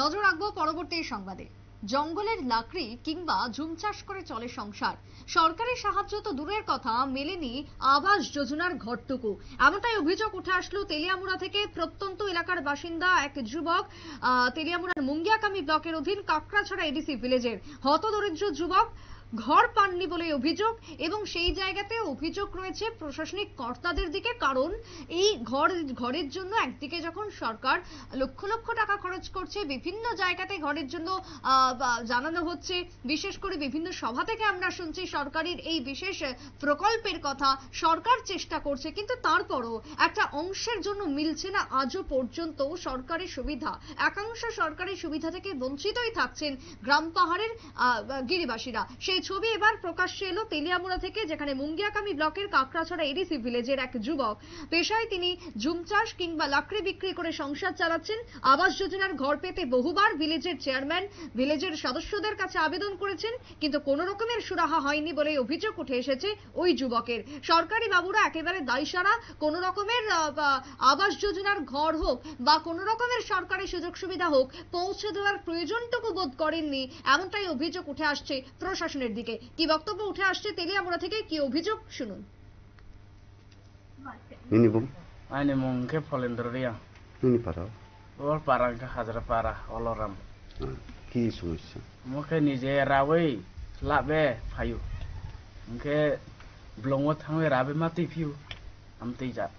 নজর রাখবো পরবর্তী সংবাদে জঙ্গলের লাকড়ি কিংবা ঝুম চাষ করে চলে সংসার সরকারের সাহায্য তো দূরের কথা মেলেনি আবাস যোজনার ঘরটুকু এমনটাই অভিযোগ উঠে আসলো তেলিয়ামুড়া থেকে প্রত্যন্ত এলাকার বাসিন্দা এক যুবক তেলিয়ামুড়ার মুঙ্গিয়াকামী ব্লকের অধীন কাকড়াছড়া এডিসি ভিলেজের হতদরিদ্র যুবক ঘর পাননি বলে অভিযোগ এবং সেই জায়গাতে অভিযোগ রয়েছে প্রশাসনিক কর্তাদের দিকে কারণ এই ঘর ঘরের জন্য একদিকে যখন সরকার লক্ষ লক্ষ টাকা খরচ করছে বিভিন্ন জায়গাতে ঘরের জন্য জানানো হচ্ছে বিশেষ করে বিভিন্ন সভা থেকে আমরা শুনছি সরকারের এই বিশেষ প্রকল্পের কথা সরকার চেষ্টা করছে কিন্তু তারপরও একটা অংশের জন্য মিলছে না আজও পর্যন্ত সরকারি সুবিধা একাংশ সরকারি সুবিধা থেকে বঞ্চিতই থাকছেন গ্রাম পাহাড়ের গিরিবাসীরা সেই ছবি এবার প্রকাশ্যে এলো তেলিয়ামুড়া থেকে যেখানে মুঙ্গিয়াকামি ব্লকের কাকড়াছড়া এডিসি ভিলেজের এক যুবক পেশায় তিনি জুম চাষ কিংবা লাকড়ি বিক্রি করে সংসার চালাচ্ছেন আবাস যোজনার ঘর পেতে বহুবার ভিলেজের চেয়ারম্যান ভিলেজের সদস্যদের কাছে আবেদন করেছেন কিন্তু কোনো রকমের সুরাহা হয়নি বলে অভিযোগ উঠে এসেছে ওই যুবকের সরকারি বাবুরা একেবারে দায়সারা কোনো রকমের আবাস যোজনার ঘর হোক বা কোনো রকমের সরকারি সুযোগ সুবিধা হোক পৌঁছে দেওয়ার প্রয়োজনটুকু বোধ করেননি এমনটাই অভিযোগ উঠে আসছে প্রশাসনের প্রশাসনের দিকে কি বক্তব্য উঠে আসছে তেলিয়ামুড়া থেকে কি অভিযোগ শুনুন আইনে মুখে ফলেন্দ্র রিয়া ওর পাড়া হাজার পাড়া অলরাম হ্যাঁ, কি সমস্যা মুখে নিজে রাবই লাবে ফায়ু মুখে ব্লঙ থাঙে রাবে মাতি ফিউ আমতেই যাত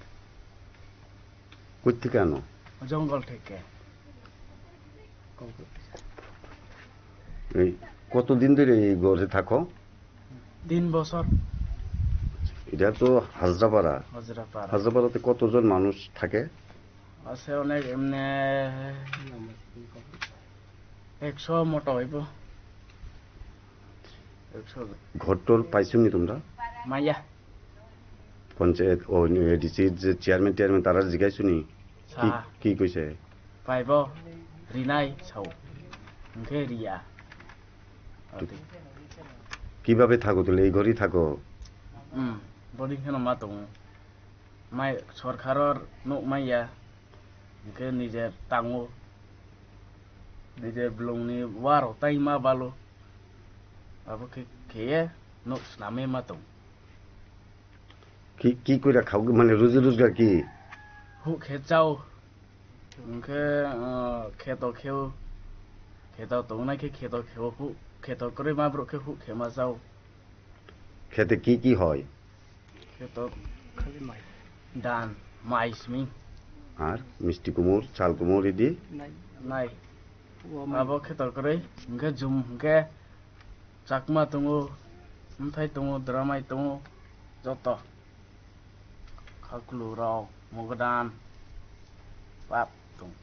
কোথা কেন জঙ্গল থেকে এই কতদিন ধরে এই গড়ে থাকো তিন বছর এটা তো হাজরাপাড়া হাজরাপাড়া হাজরাপাড়াতে কতজন মানুষ থাকে আছে অনেক এমনি একশো মোটা হইব ঘর টোর পাইছো নি তোমরা মাইয়া পঞ্চায়েত ও ডিসির যে চেয়ারম্যান টেয়ারম্যান তারা জিগাইছো নি কি কি কইছে পাইব রিনাই সাউ রিয়া কিভাবে থাকো তুমি এই ঘরেই থাকো বডিং হেন মা তো মাই সরকারর নক মাইয়া নিজে নিজের নিজে নিজের ব্লংনি ওয়ার তাই মা বালো আবকে খেয়ে নক নামে মা তো কি কি কইরা খাও মানে রোজি রোজগার কি হু খেচাও খেত খেও খেত তো নাকি খেত খেও হু ক্ষেতর করে মা ব্রকে হু খেমা যাও খেতে কি কি হয় ক্ষেতর খালি মাই ধান মাইস মি আর মিষ্টি কুমোর চাল কুমোর ইদি নাই মাবো ক্ষেতর করে গে জুম গে চাকমা তুমো মথাই তুমো দ্রামাই তুমো যত খাকলু রাও মগদান পাপ তুমো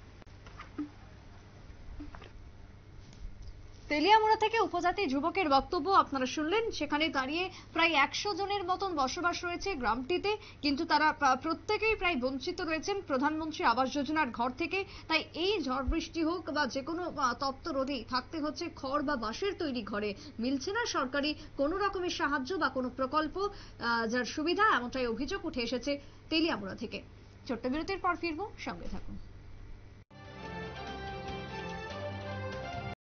তেলিয়ামুড়া থেকে উপজাতি যুবকের বক্তব্য আপনারা শুনলেন সেখানে দাঁড়িয়ে প্রায় একশো জনের মতন বসবাস রয়েছে গ্রামটিতে কিন্তু তারা প্রত্যেকেই প্রায় বঞ্চিত রয়েছেন প্রধানমন্ত্রী আবাস যোজনার ঘর থেকে তাই এই ঝড় বৃষ্টি হোক বা যে কোনো তপ্ত রোধে থাকতে হচ্ছে খড় বা বাঁশের তৈরি ঘরে মিলছে না সরকারি কোনো রকমের সাহায্য বা কোনো প্রকল্প যার সুবিধা এমনটাই অভিযোগ উঠে এসেছে তেলিয়ামুড়া থেকে ছোট্ট বিরতির পর ফিরবো সঙ্গে থাকুন